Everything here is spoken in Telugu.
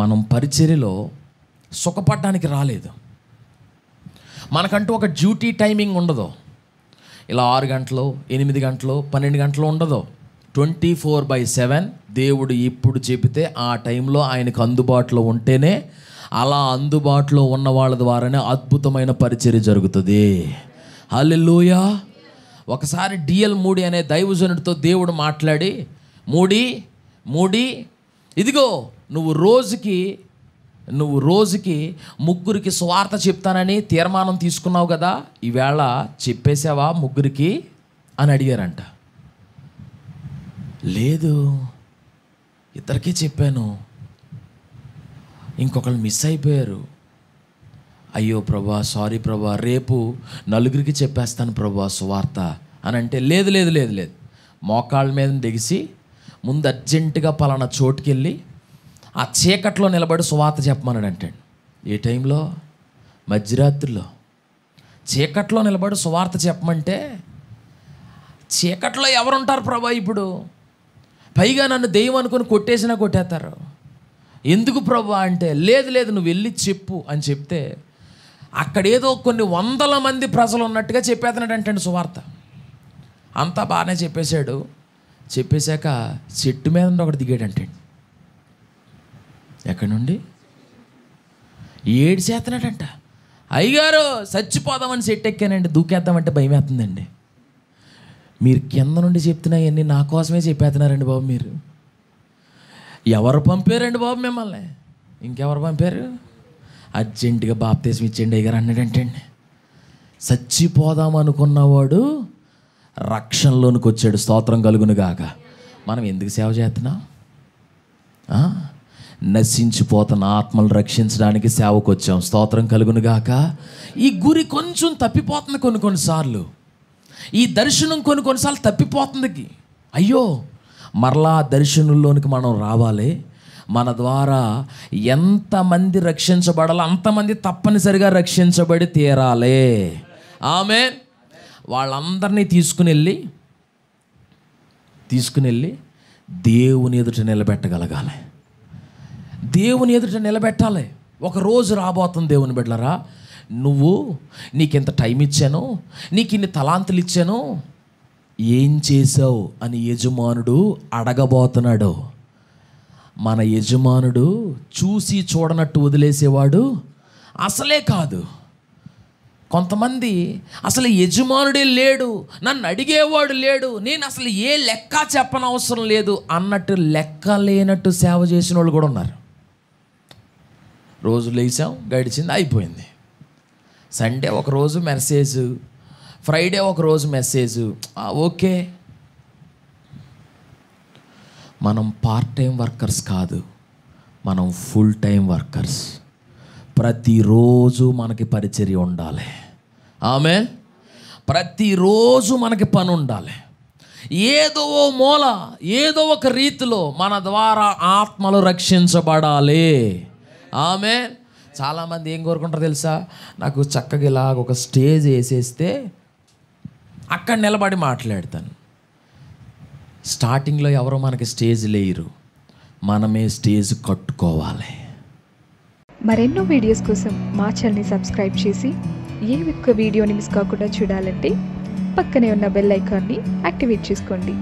మనం పరిచర్యలో సుఖపడడానికి రాలేదు మనకంటూ ఒక డ్యూటీ టైమింగ్ ఉండదు ఇలా ఆరు గంటలు ఎనిమిది గంటలు పన్నెండు గంటలు ఉండదు ట్వంటీ ఫోర్ బై సెవెన్ దేవుడు ఇప్పుడు చెబితే ఆ టైంలో ఆయనకు అందుబాటులో ఉంటేనే అలా అందుబాటులో ఉన్న వాళ్ళ ద్వారానే అద్భుతమైన పరిచర్య జరుగుతుంది హల్లెలూయా ఒకసారి డిఎల్ మూడి అనే దైవజనుడితో దేవుడు మాట్లాడి మూడి మూడి ఇదిగో నువ్వు రోజుకి నువ్వు రోజుకి ముగ్గురికి స్వార్థ చెప్తానని తీర్మానం తీసుకున్నావు కదా ఈవేళ చెప్పేసావా ముగ్గురికి అని అడిగారంట లేదు ఇద్దరికీ చెప్పాను ఇంకొకళ్ళు మిస్ అయిపోయారు అయ్యో ప్రభా సారీ ప్రభా రేపు నలుగురికి చెప్పేస్తాను ప్రభా సువార్త అని అంటే లేదు లేదు లేదు లేదు మోకాళ్ళ మీద దిగిసి ముందు అర్జెంటుగా పలానా చోటుకెళ్ళి ఆ చీకట్లో నిలబడి సువాత చెప్పమన్నాడు అంటాడు ఏ టైంలో మధ్యరాత్రిలో చీకట్లో నిలబడి సువార్త చెప్పమంటే చీకట్లో ఎవరుంటారు ప్రభా ఇప్పుడు పైగా నన్ను దెయ్యం అనుకుని కొట్టేసినా కొట్టేస్తారు ఎందుకు ప్రభా అంటే లేదు లేదు నువ్వు వెళ్ళి చెప్పు అని చెప్తే అక్కడేదో కొన్ని వందల మంది ప్రజలు ఉన్నట్టుగా చెప్పేస్తున్నాడు అంటాడు సువార్త అంతా బాగానే చెప్పేశాడు చెప్పేశాక చెట్టు మీద ఒకటి దిగాడంటండి ఎక్కడి నుండి ఏడు చేస్తున్నాడంట అయ్యగారు చచ్చిపోదామని సెట్ ఎక్కానండి దూకేద్దామంటే భయం వేస్తుందండి మీరు కింద నుండి చెప్తున్నాయన్నీ నా కోసమే చెప్పేస్తున్నారండి బాబు మీరు ఎవరు పంపారండి బాబు మిమ్మల్ని ఇంకెవరు పంపారు అర్జెంటుగా బాప్తీసం ఇచ్చండి అయ్యగారు అన్నాడంటే అండి చచ్చిపోదాం అనుకున్నవాడు రక్షణలోనికి వచ్చాడు స్తోత్రం కలుగునుగాక మనం ఎందుకు సేవ చేస్తున్నాం నశించిపోతున్న ఆత్మలు రక్షించడానికి సేవకు వచ్చాం స్తోత్రం కలుగునుగాక ఈ గురి కొంచెం తప్పిపోతుంది కొన్ని కొన్నిసార్లు ఈ దర్శనం కొన్ని కొన్నిసార్లు తప్పిపోతుంది అయ్యో మరలా దర్శనంలోనికి మనం రావాలి మన ద్వారా ఎంతమంది రక్షించబడాలో అంతమంది తప్పనిసరిగా రక్షించబడి తీరాలే ఆమె వాళ్ళందరినీ తీసుకుని వెళ్ళి తీసుకుని వెళ్ళి దేవుని ఎదుట నిలబెట్టగలగాలి దేవుని ఎదుట నిలబెట్టాలి ఒక రోజు రాబోతుంది దేవుని బిడ్డలరా నువ్వు నీకు ఇంత టైం ఇచ్చాను నీకు ఇన్ని తలాంతులు ఇచ్చాను ఏం చేసావు అని యజమానుడు అడగబోతున్నాడు మన యజమానుడు చూసి చూడనట్టు వదిలేసేవాడు అసలే కాదు కొంతమంది అసలు యజమానుడే లేడు నన్ను అడిగేవాడు లేడు నేను అసలు ఏ లెక్క చెప్పనవసరం లేదు అన్నట్టు లెక్క లేనట్టు సేవ చేసిన వాళ్ళు కూడా ఉన్నారు రోజు లేచాం గడిచింది అయిపోయింది సండే ఒకరోజు మెసేజ్ ఫ్రైడే ఒకరోజు మెసేజ్ ఓకే మనం పార్ట్ టైం వర్కర్స్ కాదు మనం ఫుల్ టైం వర్కర్స్ ప్రతిరోజు మనకి పరిచర్య ఉండాలి ఆమె ప్రతిరోజు మనకి పని ఉండాలి ఏదో ఓ మూల ఏదో ఒక రీతిలో మన ద్వారా ఆత్మలు రక్షించబడాలి ఆమె చాలామంది ఏం కోరుకుంటారు తెలుసా నాకు చక్కగా ఇలాగ ఒక స్టేజ్ వేసేస్తే అక్కడ నిలబడి మాట్లాడతాను స్టార్టింగ్లో ఎవరో మనకి స్టేజ్ లేరు మనమే స్టేజ్ కట్టుకోవాలి మరెన్నో వీడియోస్ కోసం మా ఛానల్ని సబ్స్క్రైబ్ చేసి ఏ ఒక్క వీడియోని మిస్ కాకుండా చూడాలంటే పక్కనే ఉన్న బెల్ ఐకాన్ని యాక్టివేట్ చేసుకోండి